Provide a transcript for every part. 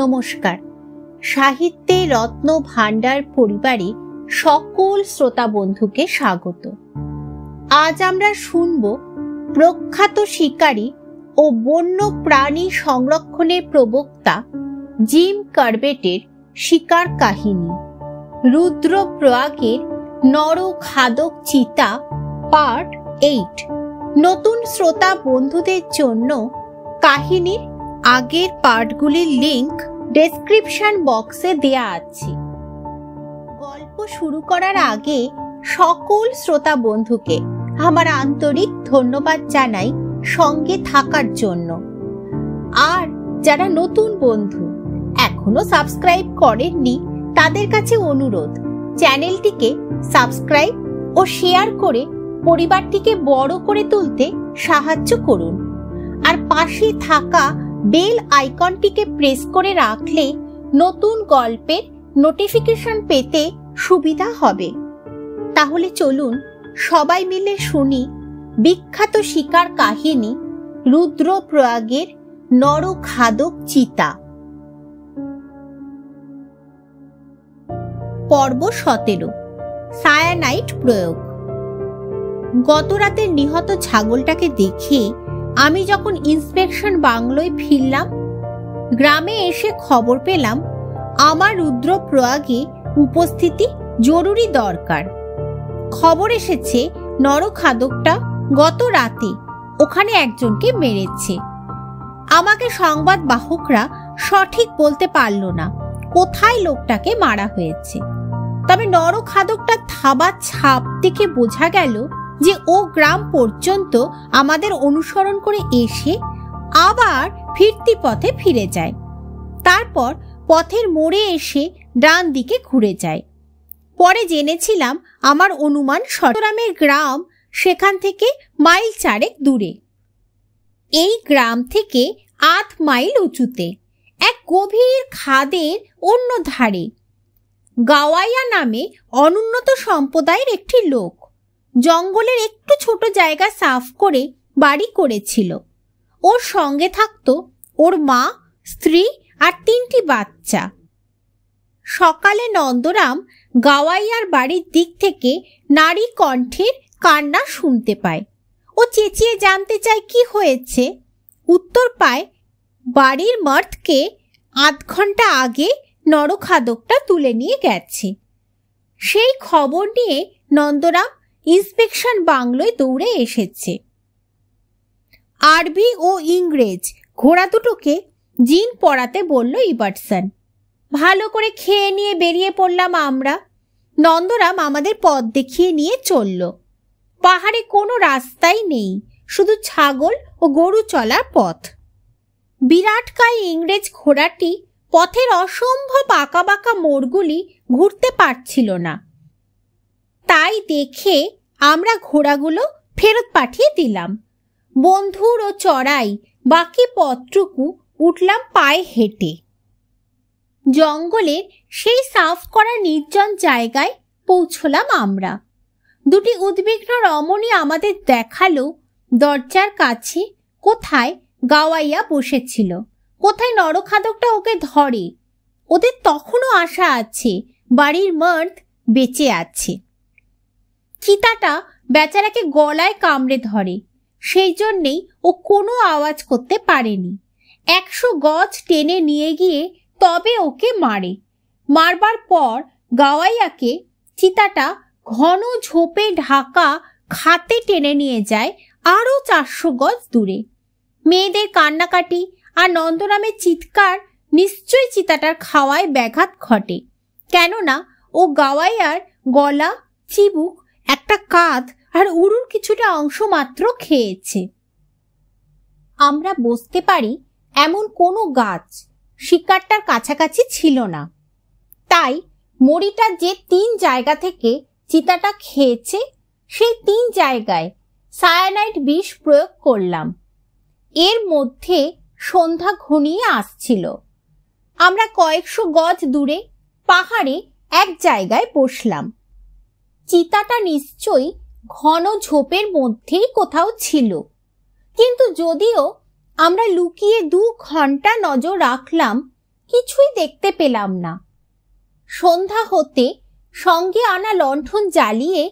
নমস্কার সাহিত্যে রত্ন ভাণ্ডার পরিবারে সকল শ্রোতা বন্ধুকে স্বাগত আজ আমরা শুনব প্রখ্যাত শিকারী ও বন্য প্রাণী সংরক্ষণের প্রবক্তা জিম কার্বেটের শিকার কাহিনী রুদ্র প্রয়াগের নর খাদক চিতা পার্ট এইট নতুন শ্রোতা বন্ধুদের জন্য কাহিনীর আগের পার্টগুলির লিংক ডেসক্রিপশন বক্সে দেয়া আছে গল্প শুরু করার আগে সকল শ্রোতা বন্ধুকে আমার আন্তরিক ধন্যবাদ জানাই সঙ্গে থাকার জন্য আর যারা নতুন বন্ধু এখনো সাবস্ক্রাইব করেননি তাদের কাছে অনুরোধ চ্যানেলটিকে সাবস্ক্রাইব ও শেয়ার করে পরিবারটিকে বড় করে তুলতে সাহায্য করুন আর পাশে থাকা বেল আইকনটিকে প্রেস করে রাখলে নতুন গল্পের নোটিফিকেশন পেতে সুবিধা হবে তাহলে চলুন সবাই মিলে শুনি বিখ্যাত শিকার কাহিনী নর নরখাদক চিতা পর্ব সতেরো সায়ানাইট প্রয়োগ গতরাতে নিহত ছাগলটাকে দেখে আমি যখন ইন্সপেকশন বাংলোয় ফিরলাম গ্রামে এসে খবর পেলাম আমার রুদ্র প্রয়াগে উপস্থিতি জরুরি দরকার খবর এসেছে নরখাদকটা গত রাতে ওখানে একজনকে মেরেছে আমাকে সংবাদ বাহকরা সঠিক বলতে পারল না কোথায় লোকটাকে মারা হয়েছে তবে নরখাদকটা থাবা ছাপ দেখে বোঝা গেল যে ও গ্রাম পর্যন্ত আমাদের অনুসরণ করে এসে আবার ফিরতি পথে ফিরে যায় তারপর পথের মোড়ে এসে ডান দিকে ঘুরে যায় পরে জেনেছিলাম আমার অনুমান সটরামের গ্রাম সেখান থেকে মাইল চারেক দূরে এই গ্রাম থেকে আধ মাইল উঁচুতে এক গভীর খাদের অন্য ধারে গাওয়াইয়া নামে অনুন্নত সম্প্রদায়ের একটি লোক জঙ্গলের একটু ছোট জায়গা সাফ করে বাড়ি করেছিল ওর সঙ্গে থাকত ওর মা স্ত্রী আর তিনটি বাচ্চা সকালে নন্দরাম গাওয়াইয়ার বাড়ির দিক থেকে নারী কণ্ঠের কান্না শুনতে পায় ও চেঁচিয়ে জানতে চায় কি হয়েছে উত্তর পায় বাড়ির মার্থকে আধ ঘন্টা আগে নরখাদকটা তুলে নিয়ে গেছে সেই খবর নিয়ে নন্দরাম ইন্সপেকশন বাংলোয় দৌড়ে এসেছে আরবি ও ইংরেজ ঘোড়া দুটোকে জিন পড়াতে বলল ইবার্টসন ভালো করে খেয়ে নিয়ে বেরিয়ে পড়লাম আমরা নন্দরাম আমাদের পথ দেখিয়ে নিয়ে চলল পাহাড়ে কোনো রাস্তাই নেই শুধু ছাগল ও গরু চলার পথ বিরাটকায় ইংরেজ ঘোড়াটি পথের অসম্ভব আঁকা বাঁকা মোড়গুলি ঘুরতে পারছিল না তাই দেখে আমরা ঘোড়াগুলো ফেরত পাঠিয়ে দিলাম বন্ধুর ও চড়াই বাকি পথটুকু উঠলাম পায়ে হেঁটে জঙ্গলের সেই সাফ করা নির্জন জায়গায় পৌঁছলাম আমরা দুটি উদ্বিগ্ন রমণী আমাদের দেখালো দরজার কাছে কোথায় গাওয়াইয়া বসেছিল কোথায় নরখাদকটা ওকে ধরে ওদের তখনও আশা আছে বাড়ির মার্দ বেঁচে আছে চিতাটা বেচারাকে গলায় কামড়ে ধরে সেই জন্যেই ও কোনো আওয়াজ করতে পারেনি একশো গজ টেনে নিয়ে গিয়ে তবে ওকে মারে মারবার পর গাওয়াইয়াকে চিতাটা ঘন ঝোপে ঢাকা খাতে টেনে নিয়ে যায় আরও চারশো গজ দূরে মেয়েদের কান্নাকাটি আর নন্দনামের চিৎকার নিশ্চয়ই চিতাটার খাওয়ায় ব্যাঘাত ঘটে কেননা ও গাওয়াইয়ার গলা চিবুক একটা কাঁধ আর উড়ুর কিছুটা অংশ মাত্র খেয়েছে আমরা বসতে পারি এমন কোনো গাছ শিকারটার কাছাকাছি ছিল না তাই মরিটা যে তিন জায়গা থেকে চিতাটা খেয়েছে সেই তিন জায়গায় সায়ানাইট বিষ প্রয়োগ করলাম এর মধ্যে সন্ধ্যা ঘনিয়ে আসছিল আমরা কয়েকশো গজ দূরে পাহাড়ে এক জায়গায় বসলাম চিতাটা নিশ্চয়ই ঘন ঝোপের মধ্যেই কোথাও ছিল কিন্তু যদিও আমরা লুকিয়ে দু ঘন্টা নজর রাখলাম কিছুই দেখতে পেলাম না সন্ধ্যা হতে সঙ্গে আনা লণ্ঠন জ্বালিয়ে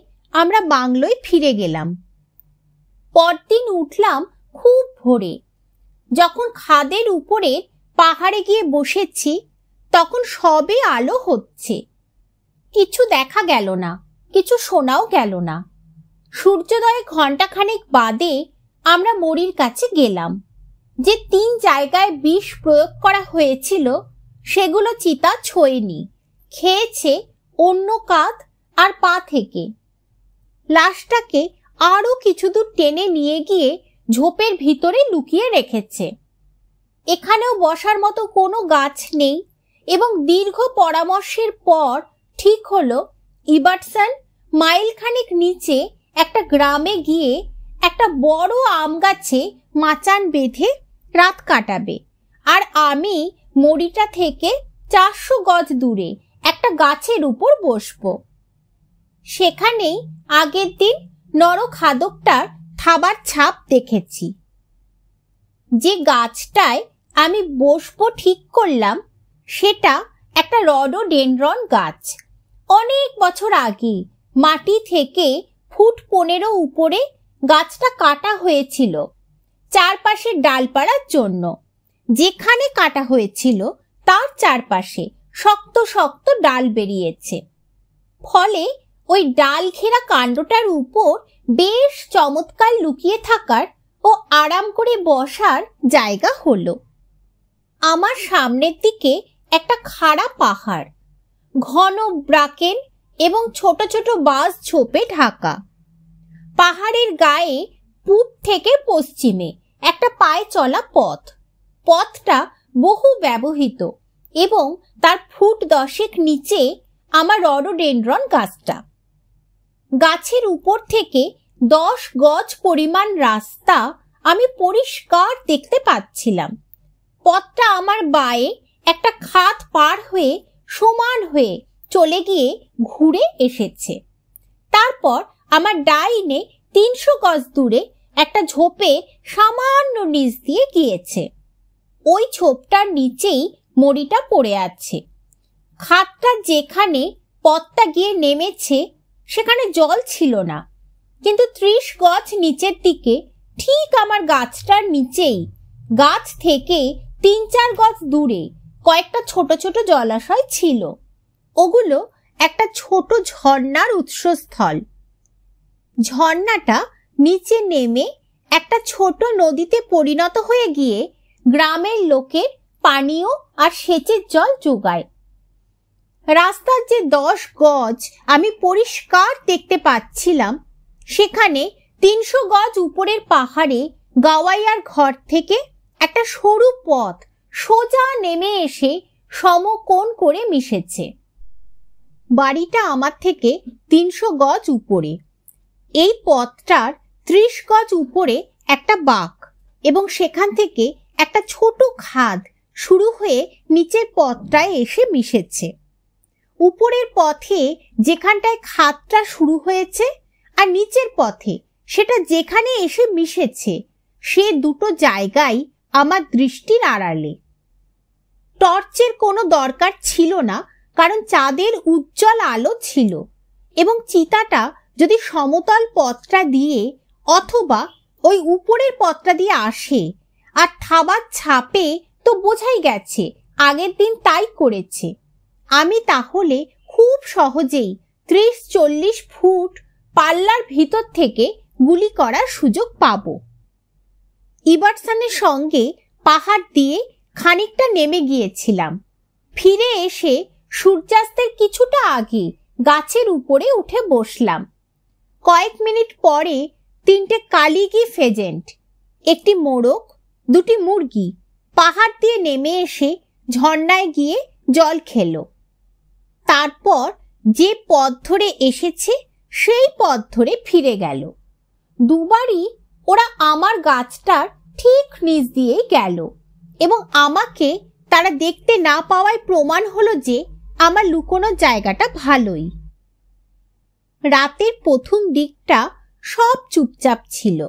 আমরা বাংলোয় ফিরে গেলাম পরদিন উঠলাম খুব ভোরে যখন খাদের উপরে পাহাড়ে গিয়ে বসেছি তখন সবে আলো হচ্ছে কিছু দেখা গেল না কিছু শোনাও গেল না সূর্যোদয়ে ঘণ্টাখানেক বাদে আমরা মরির কাছে গেলাম যে তিন জায়গায় বিষ প্রয়োগ করা হয়েছিল সেগুলো চিতা ছোঁয়নি খেয়েছে অন্য কাঁধ আর পা থেকে লাশটাকে আরও দূর টেনে নিয়ে গিয়ে ঝোপের ভিতরে লুকিয়ে রেখেছে এখানেও বসার মতো কোনো গাছ নেই এবং দীর্ঘ পরামর্শের পর ঠিক হলো ইবাটসন মাইলখানিক নিচে একটা গ্রামে গিয়ে একটা বড় আম গাছে মাচান বেঁধে রাত কাটাবে আর আমি মরিটা থেকে চারশো গজ দূরে একটা গাছের উপর বসব সেখানেই আগের দিন নরখাদকটার থাবার ছাপ দেখেছি যে গাছটায় আমি বসবো ঠিক করলাম সেটা একটা ডেনরন গাছ অনেক বছর আগে মাটি থেকে ফুট পনেরো উপরে গাছটা কাটা হয়েছিল চারপাশের ডালপাড়ার জন্য যেখানে কাটা হয়েছিল তার চারপাশে শক্ত শক্ত ডাল বেরিয়েছে ফলে ওই ডাল ঘেরা কাণ্ডটার উপর বেশ চমৎকার লুকিয়ে থাকার ও আরাম করে বসার জায়গা হলো আমার সামনের দিকে একটা খাড়া পাহাড় ঘন ব্রাকেন এবং ছোট ছোট বাস ঝোপে ঢাকা পাহাড়ের গায়ে পূব থেকে পশ্চিমে একটা পায়ে চলা পথ পথটা বহু ব্যবহৃত এবং তার ফুট দশেক নিচে আমার রডোডেন্ড্রন গাছটা গাছের উপর থেকে দশ গজ পরিমাণ রাস্তা আমি পরিষ্কার দেখতে পাচ্ছিলাম পথটা আমার বায়ে একটা খাত পার হয়ে সমান হয়ে চলে গিয়ে ঘুরে এসেছে তারপর আমার ডাইনে তিনশো গজ দূরে একটা ঝোপে সামান্য নিচ দিয়ে গিয়েছে ওই ঝোপটার নিচেই মরিটা পড়ে আছে খাতটা যেখানে পথটা গিয়ে নেমেছে সেখানে জল ছিল না কিন্তু ত্রিশ গজ নিচের দিকে ঠিক আমার গাছটার নিচেই গাছ থেকে তিন চার গজ দূরে কয়েকটা ছোট ছোট জলাশয় ছিল ওগুলো একটা ছোট ঝর্ণার উৎসস্থল ঝর্ণাটা নিচে নেমে একটা ছোট নদীতে পরিণত হয়ে গিয়ে গ্রামের লোকের পানীয় আর সেচের জল যোগায় রাস্তার যে দশ গজ আমি পরিষ্কার দেখতে পাচ্ছিলাম সেখানে তিনশো গজ উপরের পাহাড়ে গাওয়াইয়ার ঘর থেকে একটা সরু পথ সোজা নেমে এসে সমকোণ করে মিশেছে বাড়িটা আমার থেকে তিনশো গজ উপরে এই পথটার ত্রিশ গজ উপরে একটা বাঘ এবং সেখান থেকে একটা ছোট খাদ শুরু হয়ে নিচের পথটায় এসে মিশেছে উপরের পথে যেখানটায় খাদটা শুরু হয়েছে আর নিচের পথে সেটা যেখানে এসে মিশেছে সে দুটো জায়গায় আমার দৃষ্টির আড়ালে টর্চের কোনো দরকার ছিল না কারণ চাঁদের উজ্জ্বল আলো ছিল এবং চিতাটা যদি সমতল পথটা দিয়ে অথবা ওই উপরের পথটা দিয়ে আসে আর থাবার ছাপে তো বোঝাই গেছে আগের দিন তাই করেছে আমি তাহলে খুব সহজেই ত্রিশ চল্লিশ ফুট পাল্লার ভিতর থেকে গুলি করার সুযোগ পাবো ইবারসানের সঙ্গে পাহাড় দিয়ে খানিকটা নেমে গিয়েছিলাম ফিরে এসে সূর্যাস্তের কিছুটা আগে গাছের উপরে উঠে বসলাম কয়েক মিনিট পরে তিনটে কালিগি ফেজেন্ট একটি মোরক দুটি মুরগি পাহাড় দিয়ে নেমে এসে ঝর্ণায় গিয়ে জল খেল তারপর যে পথ ধরে এসেছে সেই পথ ধরে ফিরে গেল দুবারই ওরা আমার গাছটার ঠিক নিচ দিয়ে গেল এবং আমাকে তারা দেখতে না পাওয়ায় প্রমাণ হলো যে আমার লুকোনোর জায়গাটা ভালোই রাতের প্রথম দিকটা সব চুপচাপ ছিল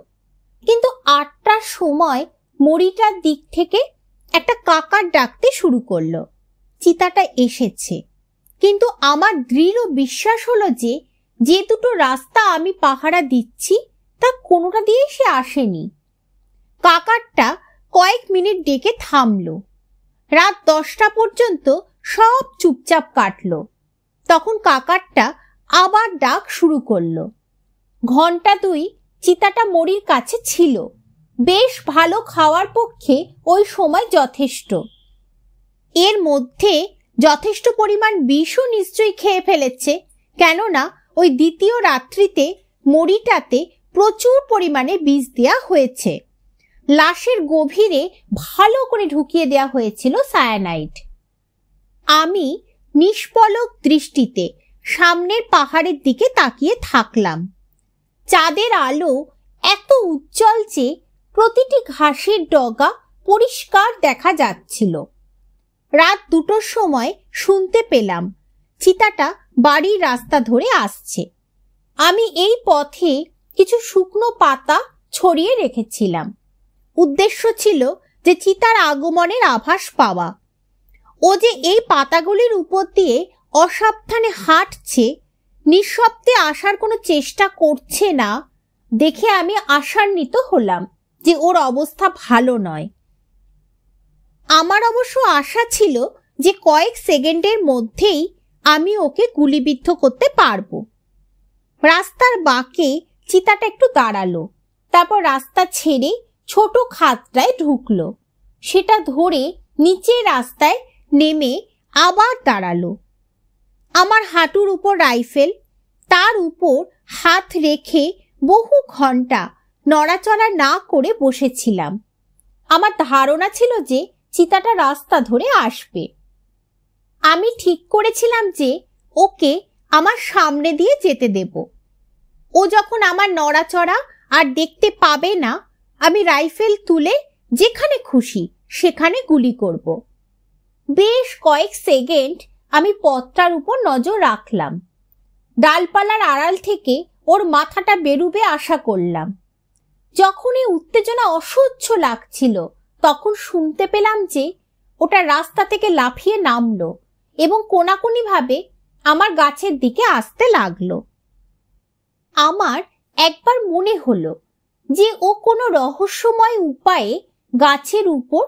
কিন্তু আটটার সময় মরিটার দিক থেকে একটা কাকার ডাকতে শুরু করলো চিতাটা এসেছে কিন্তু আমার দৃঢ় বিশ্বাস হলো যে যে দুটো রাস্তা আমি পাহারা দিচ্ছি তা কোনোটা দিয়েই সে আসেনি কাকারটা কয়েক মিনিট ডেকে থামল রাত দশটা পর্যন্ত সব চুপচাপ কাটল তখন কাকারটা আবার ডাক শুরু করল ঘন্টা দুই চিতাটা মরির কাছে ছিল বেশ ভালো খাওয়ার পক্ষে ওই সময় যথেষ্ট এর মধ্যে যথেষ্ট পরিমাণ বিষও নিশ্চয়ই খেয়ে ফেলেছে কেননা ওই দ্বিতীয় রাত্রিতে মরিটাতে প্রচুর পরিমাণে বীজ দেয়া হয়েছে লাশের গভীরে ভালো করে ঢুকিয়ে দেয়া হয়েছিল সায়ানাইড আমি নিষ্পলক দৃষ্টিতে সামনের পাহাড়ের দিকে তাকিয়ে থাকলাম চাঁদের আলো এত উজ্জ্বল যে প্রতিটি ঘাসের ডগা পরিষ্কার দেখা যাচ্ছিল রাত দুটোর সময় শুনতে পেলাম চিতাটা বাড়ির রাস্তা ধরে আসছে আমি এই পথে কিছু শুকনো পাতা ছড়িয়ে রেখেছিলাম উদ্দেশ্য ছিল যে চিতার আগমনের আভাস পাওয়া ও যে এই পাতাগুলির উপর দিয়ে অসাবধানে হাঁটছে নিঃশব্দে আসার কোনো চেষ্টা করছে না দেখে আমি আশান্বিত হলাম যে ওর অবস্থা ভালো নয় আমার অবশ্য আশা ছিল যে কয়েক সেকেন্ডের মধ্যেই আমি ওকে গুলিবিদ্ধ করতে পারবো রাস্তার বাঁকে চিতাটা একটু দাঁড়ালো তারপর রাস্তা ছেড়ে ছোট খাতটায় ঢুকলো সেটা ধরে নিচে রাস্তায় নেমে আবার দাঁড়ালো আমার হাঁটুর উপর রাইফেল তার উপর হাত রেখে বহু ঘন্টা নড়াচড়া না করে বসেছিলাম আমার ধারণা ছিল যে চিতাটা রাস্তা ধরে আসবে আমি ঠিক করেছিলাম যে ওকে আমার সামনে দিয়ে যেতে দেবো ও যখন আমার নড়াচড়া আর দেখতে পাবে না আমি রাইফেল তুলে যেখানে খুশি সেখানে গুলি করব বেশ কয়েক সেকেন্ড আমি পথটার উপর নজর রাখলাম ডালপালার আড়াল থেকে ওর মাথাটা বেরুবে আশা করলাম যখন এই উত্তেজনা অসহ্য লাগছিল তখন শুনতে পেলাম যে ওটা রাস্তা থেকে লাফিয়ে নামলো এবং কোনাকুনিভাবে আমার গাছের দিকে আসতে লাগলো আমার একবার মনে হলো যে ও কোনো রহস্যময় উপায়ে গাছের উপর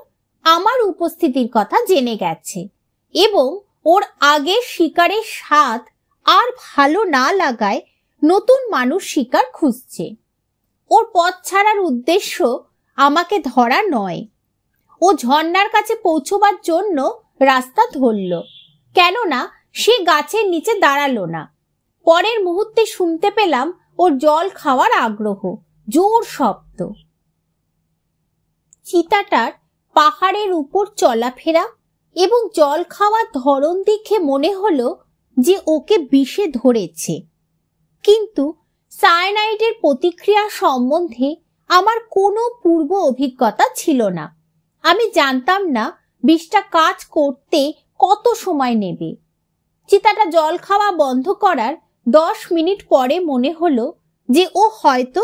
আমার উপস্থিতির কথা জেনে গেছে এবং ওর আগে শিকারের স্বাদ আর ভালো না লাগায় নতুন মানুষ শিকার খুঁজছে ওর পথ ছাড়ার উদ্দেশ্য আমাকে ধরা নয় ও ঝর্নার কাছে পৌঁছবার জন্য রাস্তা ধরল কেননা সে গাছের নিচে দাঁড়ালো না পরের মুহূর্তে শুনতে পেলাম ওর জল খাওয়ার আগ্রহ জোর শব্দ চিতাটার পাহাড়ের উপর চলাফেরা এবং জল খাওয়ার ধরন দেখে মনে হলো যে ওকে বিষে ধরেছে কিন্তু সায়ানাইডের প্রতিক্রিয়া সম্বন্ধে আমার কোনো পূর্ব অভিজ্ঞতা ছিল না আমি জানতাম না বিষটা কাজ করতে কত সময় নেবে চিতাটা জল খাওয়া বন্ধ করার দশ মিনিট পরে মনে হলো যে ও হয়তো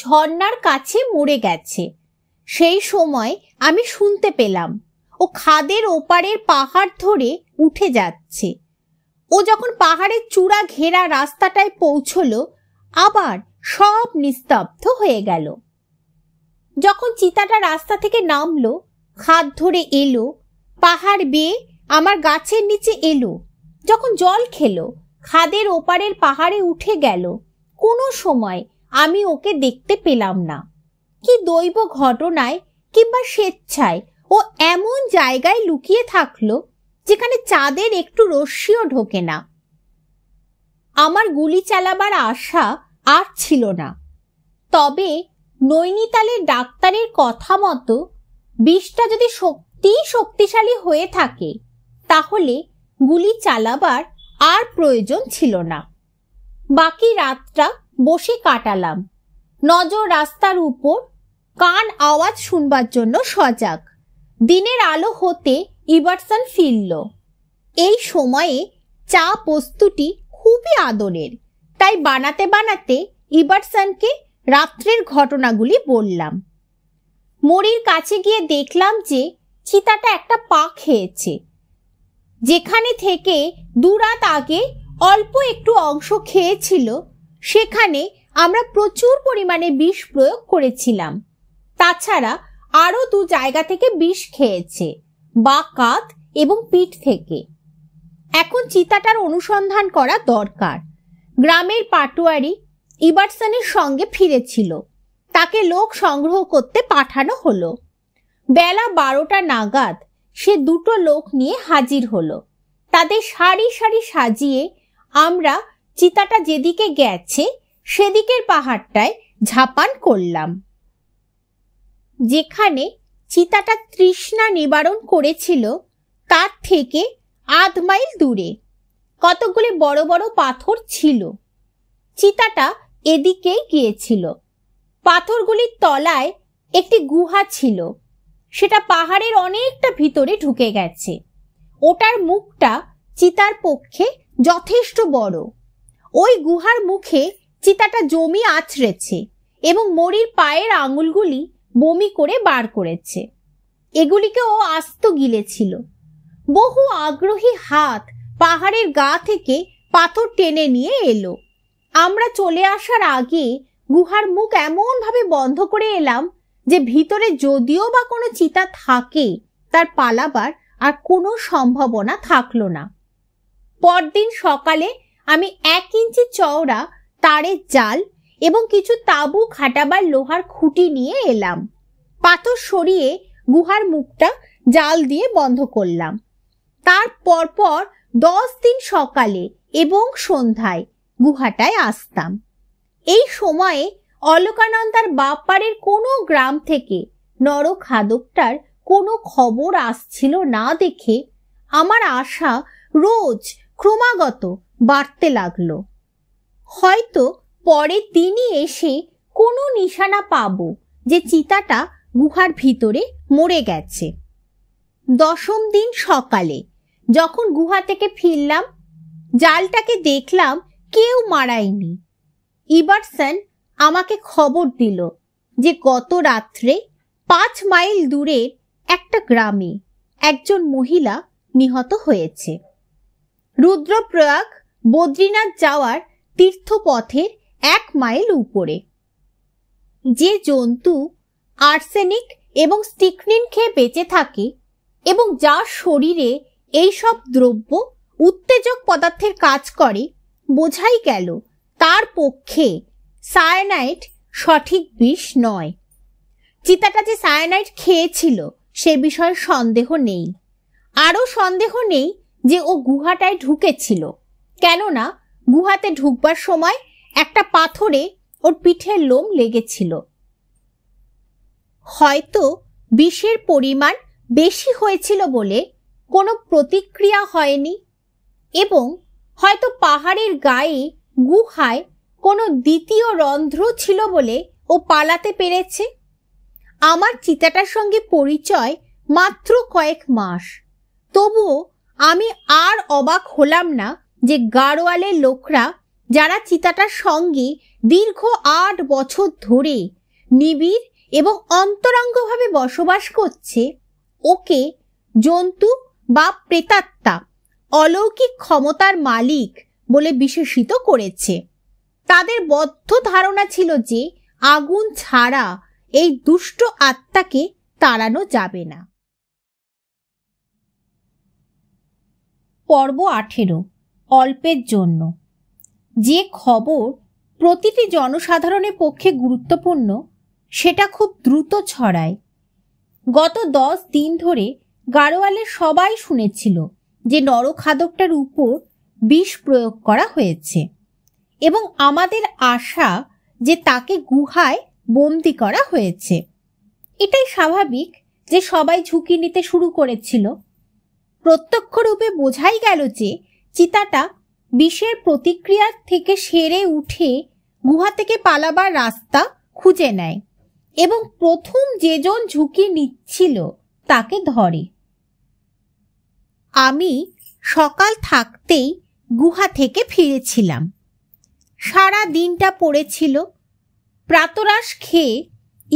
ঝর্নার কাছে মরে গেছে সেই সময় আমি শুনতে পেলাম ও খাদের ওপারের পাহাড় ধরে উঠে যাচ্ছে ও যখন পাহাড়ের চূড়া ঘেরা রাস্তাটায় পৌঁছলো আবার সব নিস্তব্ধ হয়ে গেল যখন চিতাটা রাস্তা থেকে নামলো খাদ ধরে এলো পাহাড় বেয়ে আমার গাছের নিচে এলো যখন জল খেলো খাদের ওপারের পাহাড়ে উঠে গেল কোনো সময় আমি ওকে দেখতে পেলাম না কি দৈব ঘটনায় কিংবা স্বেচ্ছায় ও এমন জায়গায় লুকিয়ে থাকলো যেখানে চাঁদের একটু রশ্মিও ঢোকে না আমার গুলি চালাবার আশা আর ছিল না তবে নৈনিতালের ডাক্তারের কথা মতো বিষটা যদি সত্যিই শক্তিশালী হয়ে থাকে তাহলে গুলি চালাবার আর প্রয়োজন ছিল না বাকি রাতটা বসে কাটালাম নজর রাস্তার উপর কান আওয়াজ শুনবার জন্য সজাগ দিনের আলো হতে ইবারসন ফিরল এই সময়ে চা প্রস্তুতি খুবই আদরের তাই বানাতে বানাতে ইবারসনকে রাত্রের ঘটনাগুলি বললাম মরির কাছে গিয়ে দেখলাম যে চিতাটা একটা পা খেয়েছে যেখানে থেকে দুরাত আগে অল্প একটু অংশ খেয়েছিল সেখানে আমরা প্রচুর পরিমাণে বিষ প্রয়োগ করেছিলাম তাছাড়া আরও দু জায়গা থেকে বিষ খেয়েছে বা কাত এবং পিঠ থেকে এখন চিতাটার অনুসন্ধান করা দরকার গ্রামের পাটোয়ারি ইবারসনের সঙ্গে ফিরেছিল তাকে লোক সংগ্রহ করতে পাঠানো হলো বেলা বারোটা নাগাদ সে দুটো লোক নিয়ে হাজির হলো তাদের সারি সারি সাজিয়ে আমরা চিতাটা যেদিকে গেছে সেদিকের পাহাড়টায় ঝাপান করলাম যেখানে চিতাটা তৃষ্ণা নিবারণ করেছিল তার থেকে আধ মাইল দূরে কতগুলি বড় বড় পাথর ছিল চিতাটা এদিকেই গিয়েছিল পাথরগুলির তলায় একটি গুহা ছিল সেটা পাহাড়ের অনেকটা ভিতরে ঢুকে গেছে ওটার মুখটা চিতার পক্ষে যথেষ্ট বড় ওই গুহার মুখে চিতাটা জমি আছড়েছে এবং মরির পায়ের আঙুলগুলি বমি করে বার করেছে এগুলিকে ও আস্ত গিলেছিল বহু আগ্রহী হাত পাহাড়ের গা থেকে পাথর টেনে নিয়ে এলো আমরা চলে আসার আগে গুহার মুখ এমনভাবে বন্ধ করে এলাম যে ভিতরে যদিও বা কোনো চিতা থাকে তার পালাবার আর কোনো সম্ভাবনা থাকলো না পরদিন সকালে আমি এক ইঞ্চি চওড়া তারের জাল এবং কিছু তাঁবু খাটাবার লোহার খুঁটি নিয়ে এলাম পাথর সরিয়ে গুহার মুখটা জাল দিয়ে বন্ধ করলাম তার পরপর দশ দিন সকালে এবং সন্ধ্যায় গুহাটায় আসতাম এই সময়ে অলকানন্দার বাপ্পারের কোনো গ্রাম থেকে খাদকটার কোনো খবর আসছিল না দেখে আমার আশা রোজ ক্রমাগত বাড়তে লাগলো হয়তো পরে তিনি এসে কোনো নিশানা পাব যে চিতাটা গুহার ভিতরে মরে গেছে দশম দিন সকালে যখন গুহা থেকে ফিরলাম জালটাকে দেখলাম কেউ মারায়নি ইবারসন আমাকে খবর দিল যে গত রাত্রে পাঁচ মাইল দূরের একটা গ্রামে একজন মহিলা নিহত হয়েছে রুদ্রপ্রয়াগ বদ্রীনাথ যাওয়ার তীর্থপথের এক মাইল উপরে যে জন্তু আর্সেনিক এবং স্টিকনিন খেয়ে বেঁচে থাকে এবং যার শরীরে এই সব দ্রব্য উত্তেজক পদার্থের কাজ করে বোঝাই গেল তার পক্ষে সায়ানাইট সঠিক বিষ নয় চিতাটা যে সায়ানাইট খেয়েছিল সে বিষয়ে সন্দেহ নেই আরও সন্দেহ নেই যে ও গুহাটায় ঢুকেছিল কেননা গুহাতে ঢুকবার সময় একটা পাথরে ওর পিঠের লোম লেগেছিল হয়তো বিষের পরিমাণ বেশি হয়েছিল বলে কোনো প্রতিক্রিয়া হয়নি এবং হয়তো পাহাড়ের গায়ে গুহায় কোনো দ্বিতীয় রন্ধ্র ছিল বলে ও পালাতে পেরেছে আমার চিতাটার সঙ্গে পরিচয় মাত্র কয়েক মাস তবুও আমি আর অবাক হলাম না যে গাড়োয়ালের লোকরা যারা চিতাটার সঙ্গে দীর্ঘ আট বছর ধরে নিবিড় এবং অন্তরঙ্গভাবে বসবাস করছে ওকে জন্তু বা প্রেতাত্মা অলৌকিক ক্ষমতার মালিক বলে বিশেষিত করেছে তাদের বদ্ধ ধারণা ছিল যে আগুন ছাড়া এই দুষ্ট আত্মাকে তাড়ানো যাবে না পর্ব আঠেরো অল্পের জন্য যে খবর প্রতিটি জনসাধারণের পক্ষে গুরুত্বপূর্ণ সেটা খুব দ্রুত ছড়ায় গত দশ দিন ধরে গাড়োয়ালের সবাই শুনেছিল যে নরখাদকটার উপর বিষ প্রয়োগ করা হয়েছে এবং আমাদের আশা যে তাকে গুহায় বন্দি করা হয়েছে এটাই স্বাভাবিক যে সবাই ঝুঁকি নিতে শুরু করেছিল প্রত্যক্ষরূপে বোঝাই গেল যে চিতাটা বিষের প্রতিক্রিয়ার থেকে সেরে উঠে গুহা থেকে পালাবার রাস্তা খুঁজে নেয় এবং প্রথম যেজন ঝুঁকি নিচ্ছিল তাকে ধরে আমি সকাল থাকতেই গুহা থেকে ফিরেছিলাম সারা দিনটা পড়েছিল প্রাতরাস খেয়ে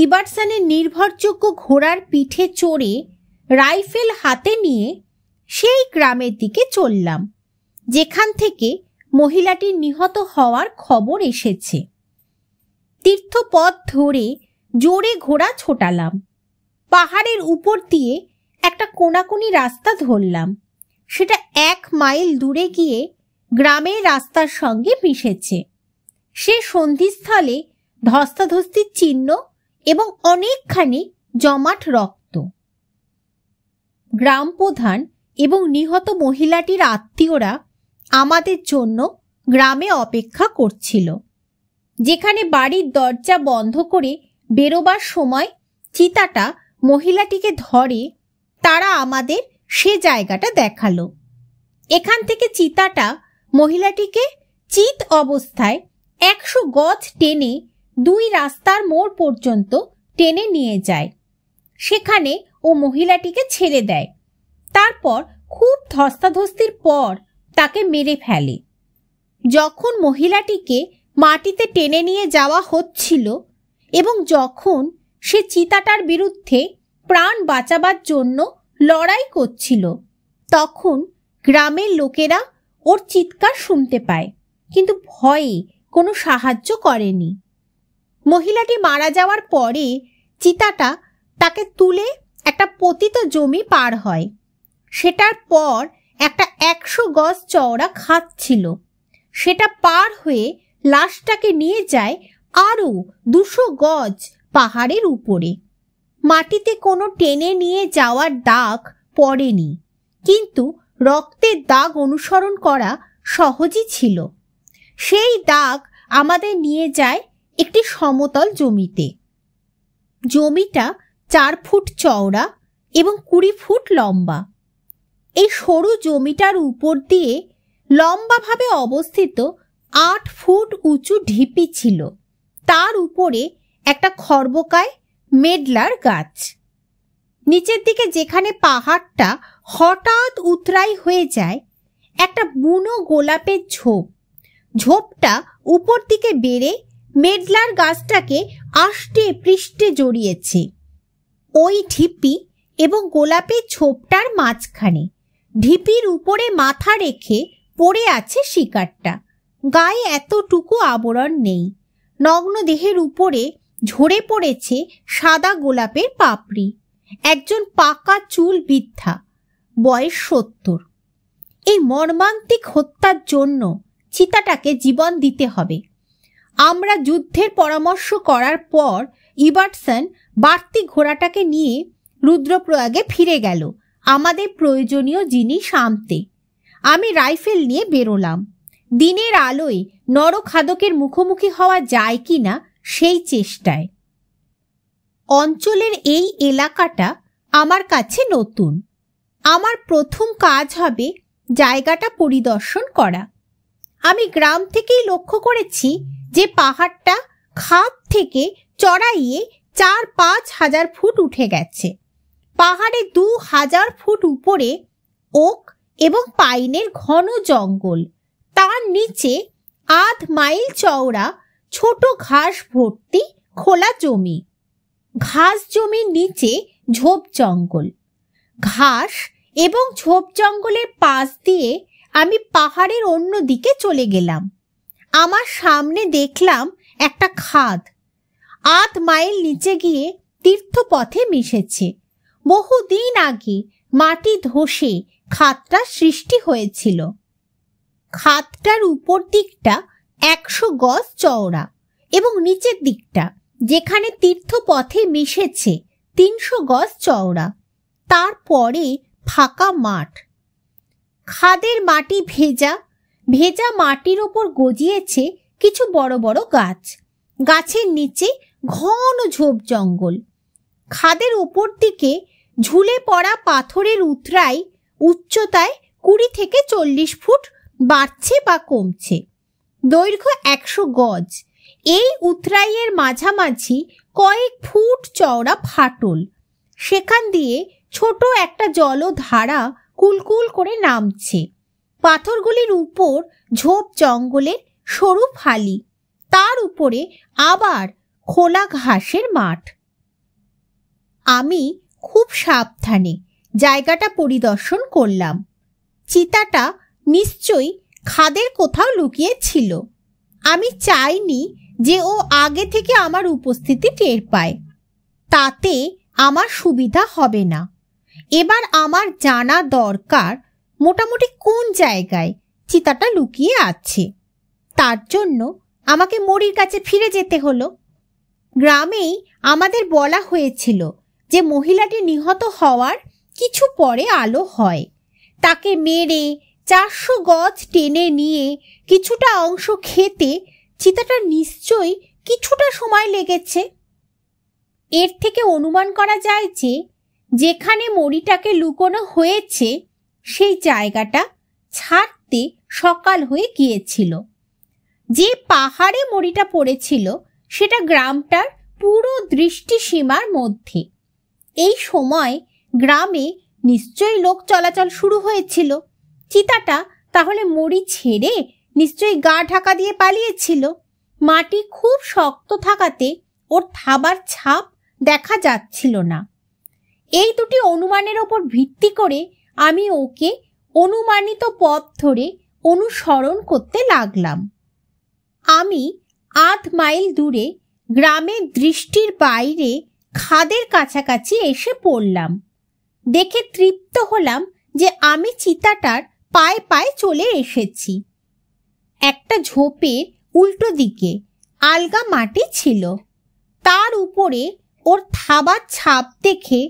ইবারসানের নির্ভরযোগ্য ঘোড়ার পিঠে চড়ে রাইফেল হাতে নিয়ে সেই গ্রামের দিকে চললাম যেখান থেকে মহিলাটি নিহত হওয়ার খবর এসেছে তীর্থপথ ধরে জোরে ঘোড়া ছোটালাম পাহাড়ের উপর দিয়ে একটা কোনাকুনি রাস্তা ধরলাম সেটা এক মাইল দূরে গিয়ে গ্রামের রাস্তার সঙ্গে মিশেছে সে সন্ধিস্থলে ধস্তাধস্তির চিহ্ন এবং অনেকখানি জমাট রক্ত গ্রাম প্রধান এবং নিহত মহিলাটির আত্মীয়রা আমাদের জন্য গ্রামে অপেক্ষা করছিল যেখানে বাড়ির দরজা বন্ধ করে বেরোবার সময় চিতাটা মহিলাটিকে ধরে তারা আমাদের সে জায়গাটা দেখালো এখান থেকে চিতাটা মহিলাটিকে চিত অবস্থায় একশো গজ টেনে দুই রাস্তার মোড় পর্যন্ত টেনে নিয়ে যায় সেখানে ও মহিলাটিকে ছেড়ে দেয় তারপর খুব ধস্তাধস্তির পর তাকে মেরে ফেলে যখন মহিলাটিকে মাটিতে টেনে নিয়ে যাওয়া হচ্ছিল এবং যখন সে চিতাটার বিরুদ্ধে প্রাণ বাঁচাবার জন্য লড়াই করছিল তখন গ্রামের লোকেরা ওর চিৎকার শুনতে পায় কিন্তু ভয়ে কোনো সাহায্য করেনি মহিলাটি মারা যাওয়ার পরে চিতাটা তাকে তুলে একটা পতিত জমি পার হয় সেটার পর একটা একশো গজ চওড়া খাত ছিল সেটা পার হয়ে লাশটাকে নিয়ে যায় আরও দুশো গজ পাহাড়ের উপরে মাটিতে কোনো টেনে নিয়ে যাওয়ার দাগ পড়েনি কিন্তু রক্তের দাগ অনুসরণ করা সহজই ছিল সেই দাগ আমাদের নিয়ে যায় একটি সমতল জমিতে জমিটা চার ফুট চওড়া এবং কুড়ি ফুট লম্বা এই সরু জমিটার উপর দিয়ে লম্বাভাবে অবস্থিত আট ফুট উঁচু ঢিপি ছিল তার উপরে একটা খর্বকায় মেডলার গাছ নিচের দিকে যেখানে পাহাড়টা হঠাৎ উতরাই হয়ে যায় একটা বুনো গোলাপের ঝোপ ঝোপটা উপর দিকে বেড়ে মেডলার গাছটাকে আষ্টে পৃষ্ঠে জড়িয়েছে ওই ঢিপি এবং গোলাপের ছোপটার মাঝখানে ঢিপির উপরে মাথা রেখে পড়ে আছে শিকারটা গায়ে এতটুকু আবরণ নেই নগ্ন দেহের উপরে ঝরে পড়েছে সাদা গোলাপের পাপড়ি একজন পাকা চুল বৃদ্ধা বয়স সত্তর এই মর্মান্তিক হত্যার জন্য চিতাটাকে জীবন দিতে হবে আমরা যুদ্ধের পরামর্শ করার পর ইবার্টসন বাড়তি ঘোড়াটাকে নিয়ে রুদ্রপ্রয়াগে ফিরে গেল আমাদের প্রয়োজনীয় জিনিস আনতে আমি রাইফেল নিয়ে বেরোলাম দিনের আলোয় নরখাদকের মুখোমুখি হওয়া যায় কি না সেই চেষ্টায় অঞ্চলের এই এলাকাটা আমার কাছে নতুন আমার প্রথম কাজ হবে জায়গাটা পরিদর্শন করা আমি গ্রাম থেকেই লক্ষ্য করেছি যে পাহাড়টা খাদ থেকে চড়াইয়ে চার পাঁচ হাজার ফুট উঠে গেছে পাহাড়ে দু হাজার ফুট উপরে ওক এবং পাইনের ঘন জঙ্গল তার নিচে আধ মাইল চওড়া ছোট ঘাস ভর্তি খোলা জমি ঘাস জমির নিচে ঝোপ জঙ্গল ঘাস এবং ঝোপ জঙ্গলের পাশ দিয়ে আমি পাহাড়ের অন্য দিকে চলে গেলাম আমার সামনে দেখলাম একটা খাদ আধ মাইল নিচে গিয়ে তীর্থপথে মিশেছে বহুদিন আগে মাটি ধসে খাতটা সৃষ্টি হয়েছিল খাতটার উপর দিকটা একশো গজ চওড়া এবং নিচের দিকটা যেখানে তীর্থপথে মিশেছে তিনশো গজ চওড়া তারপরে ফাঁকা মাঠ খাদের মাটি ভেজা ভেজা মাটির ওপর গজিয়েছে কিছু বড় বড় গাছ গাছের নিচে ঘন ঝোপ জঙ্গল খাদের ওপর দিকে ঝুলে পড়া পাথরের উতরাই উচ্চতায় কুড়ি থেকে চল্লিশ ফুট বাড়ছে বা কমছে দৈর্ঘ্য একশো গজ এই উতরাইয়ের মাঝামাঝি কয়েক ফুট চওড়া ফাটল সেখান দিয়ে ছোট একটা জলধারা কুলকুল করে নামছে পাথরগুলির উপর ঝোপ জঙ্গলের সরু ফালি তার উপরে আবার খোলা ঘাসের মাঠ আমি খুব সাবধানে জায়গাটা পরিদর্শন করলাম চিতাটা নিশ্চয়ই খাদের কোথাও লুকিয়ে ছিল আমি চাইনি যে ও আগে থেকে আমার উপস্থিতি টের পায় তাতে আমার সুবিধা হবে না এবার আমার জানা দরকার মোটামুটি কোন জায়গায় চিতাটা লুকিয়ে আছে তার জন্য আমাকে মরির কাছে ফিরে যেতে হলো গ্রামেই আমাদের বলা হয়েছিল যে মহিলাটি নিহত হওয়ার কিছু পরে আলো হয় তাকে মেরে চারশো গজ টেনে নিয়ে কিছুটা অংশ খেতে চিতাটা নিশ্চয়ই কিছুটা সময় লেগেছে এর থেকে অনুমান করা যায় যে যেখানে মরিটাকে লুকোনো হয়েছে সেই জায়গাটা ছাড়তে সকাল হয়ে গিয়েছিল যে পাহাড়ে মরিটা পড়েছিল সেটা গ্রামটার পুরো দৃষ্টিসীমার মধ্যে এই সময় গ্রামে নিশ্চয়ই লোক চলাচল শুরু হয়েছিল চিতাটা তাহলে মরি ছেড়ে নিশ্চয়ই গা ঢাকা দিয়ে পালিয়েছিল মাটি খুব শক্ত থাকাতে ওর থাবার ছাপ দেখা যাচ্ছিল না এই দুটি অনুমানের ওপর ভিত্তি করে আমি ওকে অনুমানিত পথ ধরে অনুসরণ করতে লাগলাম আমি আধ মাইল দূরে গ্রামের দৃষ্টির বাইরে খাদের কাছাকাছি এসে পড়লাম দেখে তৃপ্ত হলাম যে আমি চিতাটার পায়ে পায়ে চলে এসেছি একটা ঝোপের উল্টো দিকে আলগা মাটি ছিল তার উপরে ওর থাবার ছাপ দেখে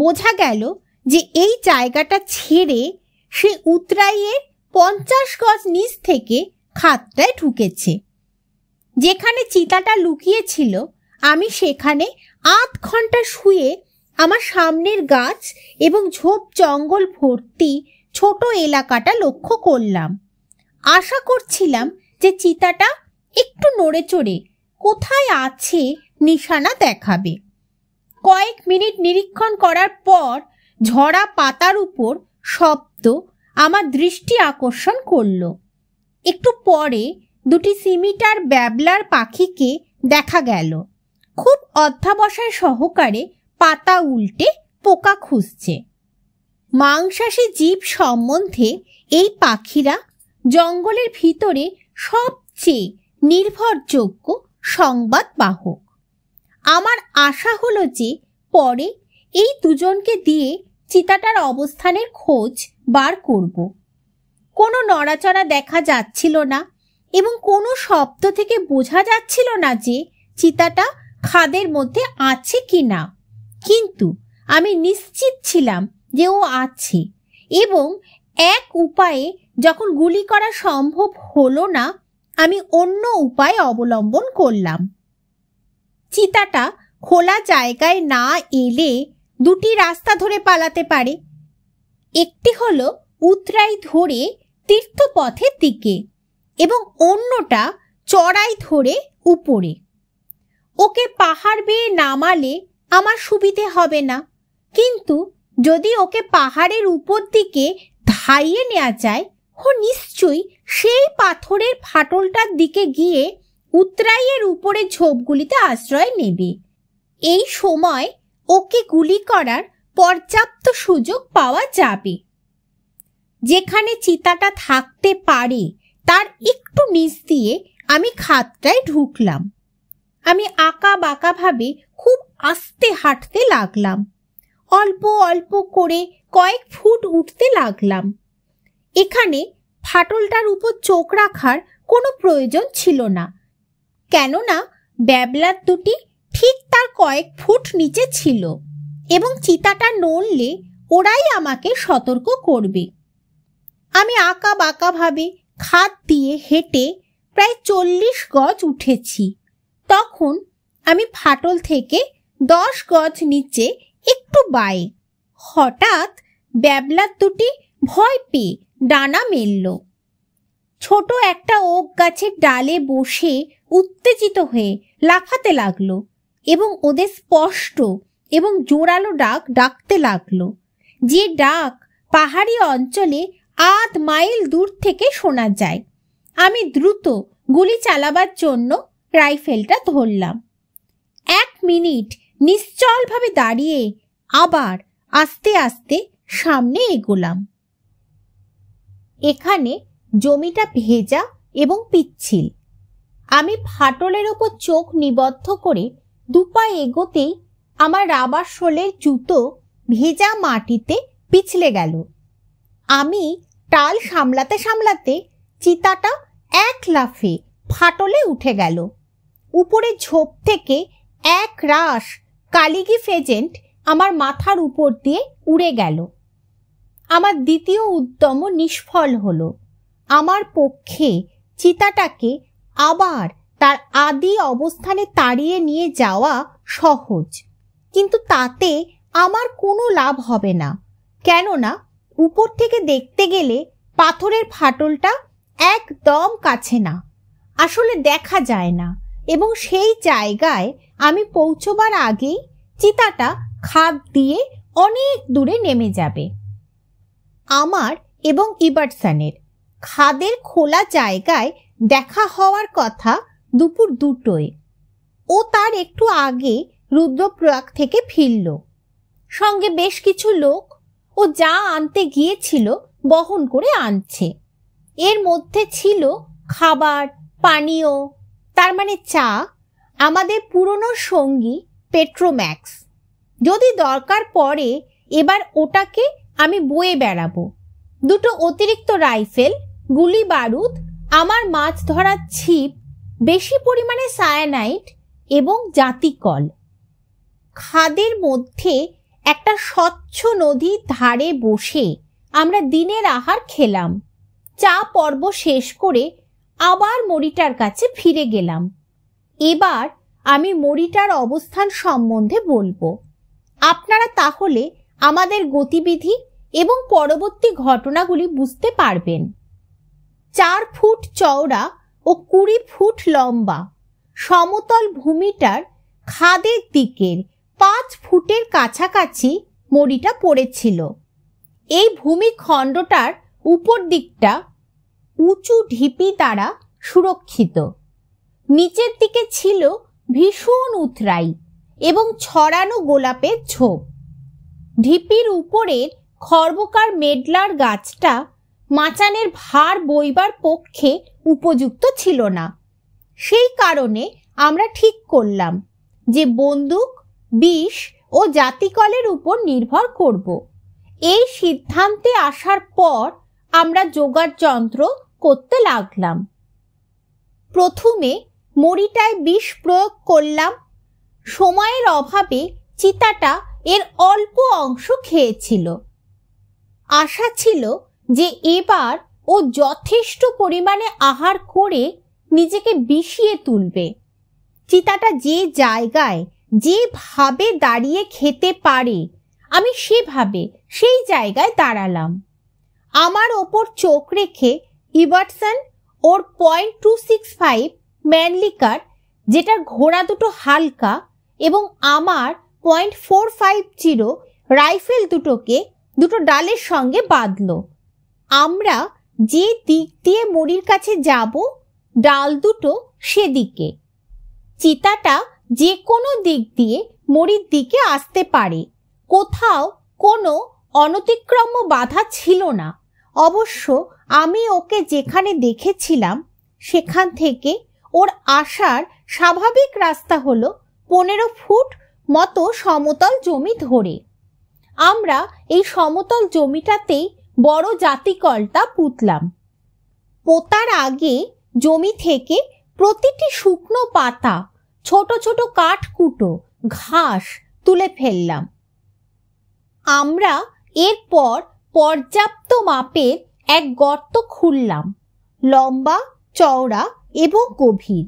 বোঝা গেল যে এই জায়গাটা ছেড়ে সে উতরাইয়ের পঞ্চাশ গজ নিচ থেকে খাতটায় ঢুকেছে যেখানে চিতাটা লুকিয়েছিল আমি সেখানে আধ ঘন্টা শুয়ে আমার সামনের গাছ এবং ঝোপ জঙ্গল ভর্তি ছোট এলাকাটা লক্ষ্য করলাম আশা করছিলাম যে চিতাটা একটু নড়ে চড়ে কোথায় আছে নিশানা দেখাবে কয়েক মিনিট নিরীক্ষণ করার পর ঝরা পাতার উপর শব্দ আমার দৃষ্টি আকর্ষণ করল একটু পরে দুটি সিমিটার ব্যাবলার পাখিকে দেখা গেল খুব অধ্যাবসায় সহকারে পাতা উল্টে পোকা খুঁজছে মাংসাশী জীব সম্বন্ধে এই পাখিরা জঙ্গলের ভিতরে সবচেয়ে নির্ভরযোগ্য সংবাদ বাহক আমার আশা হলো যে পরে এই দুজনকে দিয়ে চিতাটার অবস্থানের খোঁজ বার করব কোনো নড়াচড়া দেখা যাচ্ছিল না এবং কোনো শব্দ থেকে বোঝা যাচ্ছিল না যে চিতাটা খাদের মধ্যে আছে কি না কিন্তু আমি নিশ্চিত ছিলাম যে ও আছে এবং এক উপায়ে যখন গুলি করা সম্ভব হলো না আমি অন্য উপায় অবলম্বন করলাম চিতাটা খোলা জায়গায় না এলে দুটি রাস্তা ধরে পালাতে পারে একটি হলো উতরাই ধরে তীর্থপথের দিকে এবং অন্যটা চড়াই ধরে উপরে ওকে পাহাড় বেয়ে নামালে আমার সুবিধে হবে না কিন্তু যদি ওকে পাহাড়ের উপর দিকে ধাইয়ে নেওয়া যায় ও নিশ্চয়ই সেই পাথরের ফাটলটার দিকে গিয়ে উত্রাইয়ের উপরে ঝোপগুলিতে আশ্রয় নেবে এই সময় ওকে গুলি করার পর্যাপ্ত সুযোগ পাওয়া যাবে যেখানে চিতাটা থাকতে পারে তার একটু নিচ দিয়ে আমি খাতটায় ঢুকলাম আমি আঁকা বাঁকাভাবে খুব আস্তে হাঁটতে লাগলাম অল্প অল্প করে কয়েক ফুট উঠতে লাগলাম এখানে ফাটলটার উপর চোখ রাখার কোনো প্রয়োজন ছিল না কেননা ব্যাবলার দুটি ঠিক তার কয়েক ফুট নিচে ছিল এবং চিতাটা নড়লে ওরাই আমাকে সতর্ক করবে আমি আঁকা বাঁকাভাবে খাত দিয়ে হেঁটে প্রায় চল্লিশ গজ উঠেছি তখন আমি ফাটল থেকে দশ গজ নিচে একটু বাই হঠাৎ ব্যাবলার দুটি ভয় পেয়ে ডানা মেলল ছোট একটা ওক গাছের ডালে বসে উত্তেজিত হয়ে লাফাতে লাগলো এবং ওদের স্পষ্ট এবং জোরালো ডাক ডাকতে লাগলো যে ডাক পাহাড়ি অঞ্চলে আধ মাইল দূর থেকে শোনা যায় আমি দ্রুত গুলি চালাবার জন্য রাইফেলটা ধরলাম এক মিনিট নিশ্চলভাবে দাঁড়িয়ে আবার আস্তে আস্তে সামনে এগোলাম এখানে জমিটা ভেজা এবং পিচ্ছিল আমি ফাটলের ওপর চোখ নিবদ্ধ করে দুপা এগোতেই আমার রাবার শোলের জুতো ভেজা মাটিতে পিছলে গেল আমি টাল সামলাতে সামলাতে চিতাটা এক লাফে ফাটলে উঠে গেল উপরে ঝোপ থেকে এক রাস কালিগি ফেজেন্ট আমার মাথার উপর দিয়ে উড়ে গেল আমার দ্বিতীয় উদ্যম নিষ্ফল হলো আমার পক্ষে চিতাটাকে আবার তার আদি অবস্থানে তাড়িয়ে নিয়ে যাওয়া সহজ কিন্তু তাতে আমার কোনো লাভ হবে না কেননা উপর থেকে দেখতে গেলে পাথরের ফাটলটা একদম কাছে না আসলে দেখা যায় না এবং সেই জায়গায় আমি পৌঁছবার আগেই চিতাটা খাদ দিয়ে অনেক দূরে নেমে যাবে আমার এবং ইবারসানের খাদের খোলা জায়গায় দেখা হওয়ার কথা দুপুর দুটোয় ও তার একটু আগে রুদ্রপ্রয়াগ থেকে ফিরল সঙ্গে বেশ কিছু লোক ও যা আনতে গিয়েছিল বহন করে আনছে এর মধ্যে ছিল খাবার পানীয় তার মানে চা আমাদের পুরনো সঙ্গী পেট্রোম্যাক্স যদি দরকার পড়ে এবার ওটাকে আমি বয়ে বেড়াবো দুটো অতিরিক্ত রাইফেল গুলি বারুদ আমার মাছ ধরার ছিপ বেশি পরিমাণে সায়ানাইট এবং জাতিকল খাদের মধ্যে একটা স্বচ্ছ নদীর ধারে বসে আমরা দিনের আহার খেলাম চা পর্ব শেষ করে আবার মরিটার কাছে ফিরে গেলাম এবার আমি মরিটার অবস্থান সম্বন্ধে বলবো আপনারা তাহলে আমাদের গতিবিধি এবং পরবর্তী ঘটনাগুলি বুঝতে পারবেন চার ফুট চওড়া ও কুড়ি ফুট লম্বা সমতল ভূমিটার খাদের দিকের পাঁচ ফুটের কাছাকাছি মরিটা পড়েছিল এই ভূমিখণ্ডটার উপর দিকটা উঁচু ঢিপি দ্বারা সুরক্ষিত নিচের দিকে ছিল ভীষণ উথরাই এবং ছড়ানো গোলাপের ঝোপ ঢিপির উপরের খর্বকার মেডলার গাছটা মাচানের ভার বইবার পক্ষে উপযুক্ত ছিল না সেই কারণে আমরা ঠিক করলাম যে বন্দুক বিষ ও জাতিকলের উপর নির্ভর করব এই সিদ্ধান্তে আসার পর আমরা যোগার যন্ত্র করতে লাগলাম প্রথমে মরিটায় বিষ প্রয়োগ করলাম সময়ের অভাবে চিতাটা এর অল্প অংশ খেয়েছিল আশা ছিল যে এবার ও যথেষ্ট পরিমাণে আহার করে নিজেকে বিষিয়ে তুলবে চিতাটা যে জায়গায় যেভাবে দাঁড়িয়ে খেতে পারে আমি সেভাবে সেই জায়গায় দাঁড়ালাম আমার ওপর চোখ রেখে ইভারসন ওর point two six five Mannlicher যেটার ঘোড়া দুটো হালকা এবং আমার point four five zero rifle দুটোকে দুটো ডালের সঙ্গে বাঁধলো আমরা যে দিক দিয়ে মরির কাছে যাব ডাল দুটো সেদিকে চিতাটা যে কোনো দিক দিয়ে মরির দিকে আসতে পারে কোথাও কোনো অনতিক্রম্য বাধা ছিল না অবশ্য আমি ওকে যেখানে দেখেছিলাম সেখান থেকে ওর আসার স্বাভাবিক রাস্তা হলো পনেরো ফুট মতো সমতল জমি ধরে আমরা এই সমতল জমিটাতেই বড় জাতিকলটা পুতলাম পোতার আগে জমি থেকে প্রতিটি শুকনো পাতা ছোট ছোট কাঠকুটো ঘাস তুলে ফেললাম আমরা এরপর পর্যাপ্ত মাপের এক গর্ত খুললাম লম্বা চওড়া এবং গভীর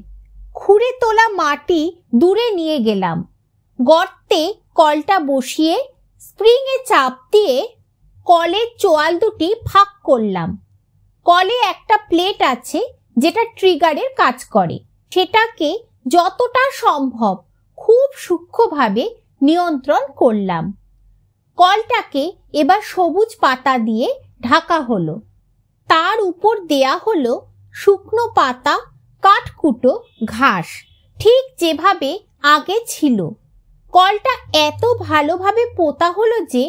খুঁড়ে তোলা মাটি দূরে নিয়ে গেলাম গর্তে কলটা বসিয়ে স্প্রিংয়ে চাপ দিয়ে কলের চোয়াল দুটি ভাগ করলাম কলে একটা প্লেট আছে যেটা ট্রিগারের কাজ করে সেটাকে যতটা সম্ভব খুব সূক্ষ্মভাবে নিয়ন্ত্রণ করলাম কলটাকে এবার সবুজ পাতা দিয়ে ঢাকা হলো তার উপর দেয়া হলো শুকনো পাতা কাঠকুটো ঘাস ঠিক যেভাবে আগে ছিল কলটা এত ভালোভাবে পোতা হলো যে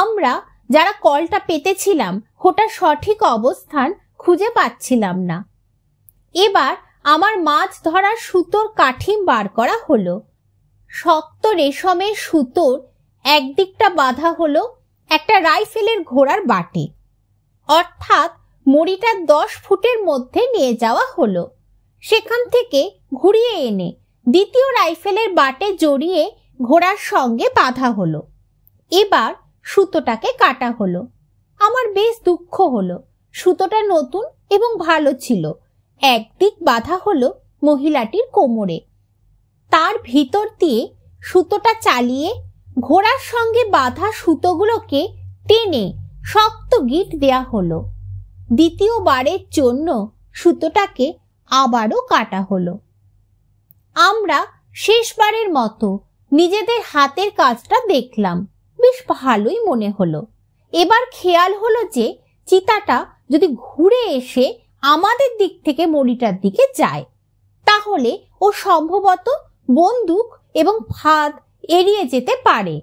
আমরা যারা কলটা পেতেছিলাম ওটার সঠিক অবস্থান খুঁজে পাচ্ছিলাম না এবার আমার মাছ ধরার সুতোর কাঠিম বার করা হলো শক্ত রেশমের সুতোর একদিকটা বাধা হলো একটা রাইফেলের ঘোড়ার বাটে অর্থাৎ মড়িটা দশ ফুটের মধ্যে নিয়ে যাওয়া হলো সেখান থেকে ঘুরিয়ে এনে দ্বিতীয় রাইফেলের বাটে জড়িয়ে ঘোড়ার সঙ্গে বাধা হলো এবার সুতোটাকে কাটা হলো আমার বেশ দুঃখ হলো সুতোটা নতুন এবং ভালো ছিল একদিক বাধা হলো মহিলাটির কোমরে তার ভিতর দিয়ে সুতোটা চালিয়ে ঘোড়ার সঙ্গে বাঁধা সুতোগুলোকে টেনে শক্ত গিট দেয়া হলো দ্বিতীয়বারের জন্য সুতোটাকে আবারও কাটা হলো আমরা শেষবারের মতো নিজেদের হাতের কাজটা দেখলাম বেশ ভালোই মনে হলো এবার খেয়াল হলো যে চিতাটা যদি ঘুরে এসে আমাদের দিক থেকে মরিটার দিকে যায় তাহলে ও সম্ভবত বন্দুক এবং ফাঁদ এড়িয়ে যেতে পারে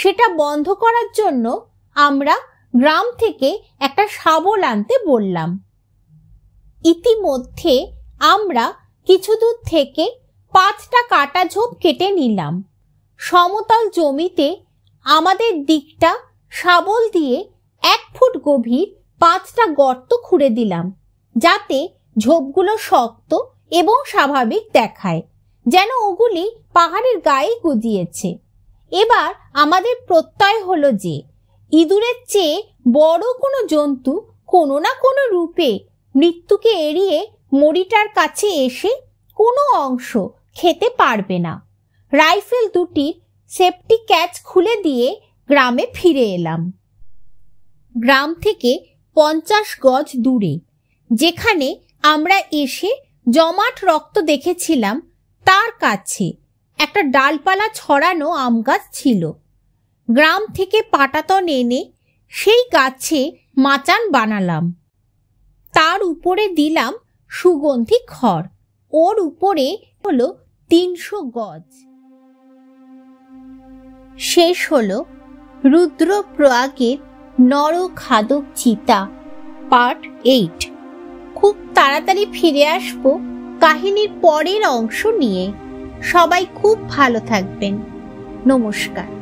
সেটা বন্ধ করার জন্য আমরা গ্রাম থেকে একটা শাবল আনতে বললাম ইতিমধ্যে আমরা কিছু দূর থেকে পাঁচটা কাটা ঝোপ কেটে নিলাম সমতল জমিতে আমাদের দিকটা শাবল দিয়ে এক ফুট গভীর পাঁচটা গর্ত খুঁড়ে দিলাম যাতে ঝোপগুলো শক্ত এবং স্বাভাবিক দেখায় যেন ওগুলি পাহাড়ের গায়ে গুজিয়েছে এবার আমাদের প্রত্যয় হলো যে ইঁদুরের চেয়ে বড় কোনো জন্তু কোনো না কোনো রূপে মৃত্যুকে এড়িয়ে মরিটার কাছে এসে কোনো অংশ খেতে পারবে না রাইফেল দুটির সেফটি ক্যাচ খুলে দিয়ে গ্রামে ফিরে এলাম গ্রাম থেকে পঞ্চাশ গজ দূরে যেখানে আমরা এসে জমাট রক্ত দেখেছিলাম তার কাছে একটা ডালপালা ছড়ানো আম গাছ ছিল গ্রাম থেকে পাটাতন এনে সেই গাছে মাচান বানালাম তার উপরে দিলাম সুগন্ধি খড় ওর উপরে হলো তিনশো গজ শেষ হল রুদ্র প্রয়াগের নরখাদক চিতা পার্ট এইট খুব তাড়াতাড়ি ফিরে আসব কাহিনীর পরের অংশ নিয়ে সবাই খুব ভালো থাকবেন নমস্কার